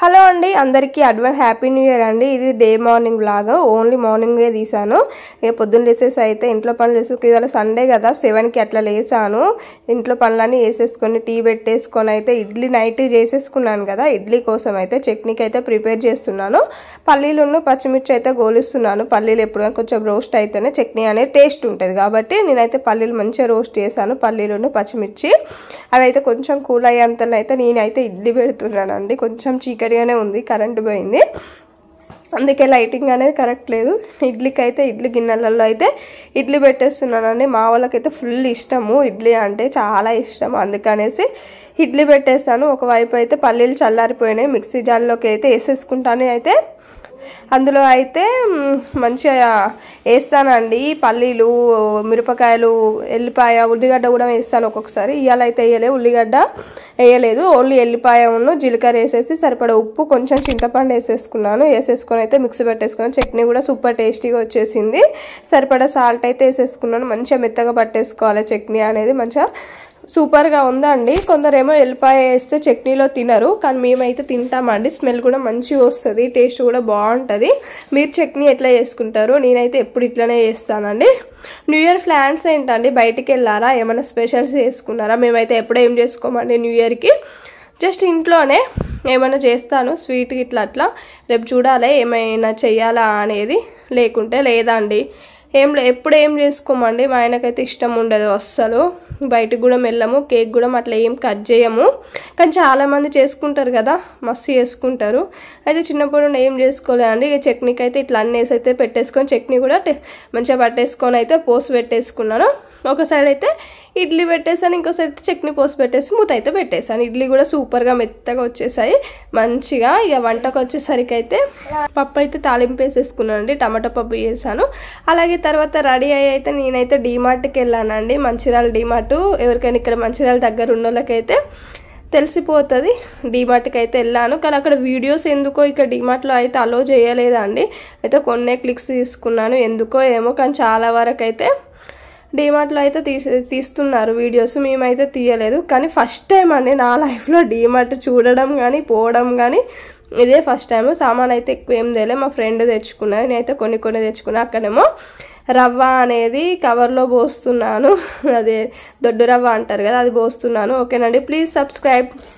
hello అండి అందరికీ advance happy new year అండి ఇది డే మార్నింగ్ బ్లాగ్ ఓన్లీ మార్నింగే తీసాను ఇక పొద్దున్న లేసేసి అయితే ఇంట్లో పనులు చేసేసి ఇవాళ సండే కదా సెవెన్కి అట్లా లేసాను ఇంట్లో పనులన్నీ వేసేసుకొని టీ పెట్టేసుకొని అయితే ఇడ్లీ నైట్ చేసేసుకున్నాను కదా ఇడ్లీ కోసం అయితే చట్నీకి అయితే ప్రిపేర్ చేస్తున్నాను పల్లీలును పచ్చిమిర్చి అయితే గోలిస్తున్నాను పల్లీలు ఎప్పుడైనా కొంచెం రోస్ట్ అయితేనే చట్నీ అనేది టేస్ట్ ఉంటుంది కాబట్టి నేనైతే పల్లీలు మంచిగా రోస్ట్ చేశాను పల్లీలును పచ్చిమిర్చి అవి అయితే కొంచెం కూల్ అయ్యేంతలో అయితే నేనైతే ఇడ్లీ పెడుతున్నానండి కొంచెం చికెన్ క్లియర్గానే ఉంది కరెంటు పోయింది అందుకే లైటింగ్ అనేది కరెక్ట్ లేదు ఇడ్లీకి అయితే ఇడ్లీ గిన్నెలలో అయితే ఇడ్లీ పెట్టేస్తున్నానని మా వాళ్ళకైతే ఫుల్ ఇష్టము ఇడ్లీ అంటే చాలా ఇష్టం అందుకనేసి ఇడ్లీ పెట్టేస్తాను ఒకవైపు అయితే పల్లీలు చల్లారిపోయినాయి మిక్సీ జార్లోకి అయితే వేసేసుకుంటాను అయితే అందులో అయితే మంచిగా వేస్తానండి పల్లీలు మిరపకాయలు ఎల్లిపాయ ఉల్లిగడ్డ కూడా వేస్తాను ఒక్కొక్కసారి ఇవాళ అయితే వేయలేదు ఉల్లిగడ్డ వేయలేదు ఓన్లీ ఎల్లిపాయ ఉన్న జీలకర్ర వేసేసి సరిపడ ఉప్పు కొంచెం చింతపండు వేసేసుకున్నాను వేసేసుకొని అయితే మిక్స్ పెట్టేసుకున్నాను చట్నీ కూడా సూపర్ టేస్టీగా వచ్చేసింది సరిపడ సాల్ట్ అయితే వేసేసుకున్నాను మంచిగా మెత్తగా పట్టేసుకోవాలి చట్నీ అనేది మంచిగా సూపర్గా ఉందండి కొందరేమో ఎల్లిపాయ వేస్తే చట్నీలో తినరు కానీ మేమైతే తింటామండి స్మెల్ కూడా మంచిగా వస్తుంది టేస్ట్ కూడా బాగుంటుంది మీరు చట్నీ ఎట్లా చేసుకుంటారు నేనైతే ఎప్పుడు ఇట్లనే చేస్తానండి న్యూ ఇయర్ ప్లాన్స్ ఏంటండి బయటికి వెళ్ళారా ఏమైనా స్పెషల్స్ చేసుకున్నారా మేమైతే ఎప్పుడు ఏం చేసుకోమండి న్యూ ఇయర్కి జస్ట్ ఇంట్లోనే ఏమైనా చేస్తాను స్వీట్ ఇట్లా అట్లా రేపు చూడాలి ఏమైనా చెయ్యాలా అనేది లేకుంటే లేదండి ఏం ఎప్పుడు ఏం చేసుకోమండి మా ఆయనకైతే ఇష్టం ఉండదు అస్సలు బయటకు కూడా వెళ్ళము కేక్ కూడా అట్లా ఏం కట్ చేయము కానీ చాలామంది చేసుకుంటారు కదా మస్తు చేసుకుంటారు అయితే చిన్నప్పుడు ఏం చేసుకోలేదండి చట్నీకి అయితే ఇట్లా అన్నేసి అయితే పెట్టేసుకొని చట్నీ కూడా మంచిగా పట్టేసుకొని అయితే పోసి పెట్టేసుకున్నాను ఒక సైడ్ అయితే ఇడ్లీ పెట్టేసాను ఇంకోసారి చట్నీ పోసి పెట్టేసి మూత అయితే పెట్టేసాను ఇడ్లీ కూడా సూపర్గా మెత్తగా వచ్చేసాయి మంచిగా ఇక వంటకు వచ్చేసరికి అయితే పప్పు అయితే తాలింపు వేసేసుకున్నాను అండి టమాటో పప్పు వేసాను అలాగే తర్వాత రెడీ అయ్యి అయితే నేనైతే డీమార్ట్కి వెళ్ళానండి మంచిర్యాల డీమార్ట్ ఎవరికైనా ఇక్కడ మంచిర్యాల దగ్గర ఉన్న వాళ్ళకైతే తెలిసిపోతుంది డీమార్ట్కి అయితే వెళ్ళాను కానీ అక్కడ వీడియోస్ ఎందుకో ఇక్కడ డీమార్ట్లో అయితే అలో చేయలేదండి అయితే కొన్నే క్లిక్స్ తీసుకున్నాను ఎందుకో ఏమో కానీ చాలా వరకు అయితే డీమార్ట్లో అయితే తీసి తీస్తున్నారు వీడియోస్ మేమైతే తీయలేదు కానీ ఫస్ట్ టైం అండి నా లైఫ్లో డీమార్ట్ చూడడం కానీ పోవడం కానీ ఇదే ఫస్ట్ టైం సామాన్ అయితే ఎక్కువ ఏం తెలియదు మా ఫ్రెండ్ తెచ్చుకున్నది నేనైతే కొన్ని కొన్ని తెచ్చుకున్నా అక్కడేమో రవ్వ అనేది కవర్లో పోస్తున్నాను అదే దొడ్డు రవ్వ అంటారు కదా అది పోస్తున్నాను ఓకేనండి ప్లీజ్ సబ్స్క్రైబ్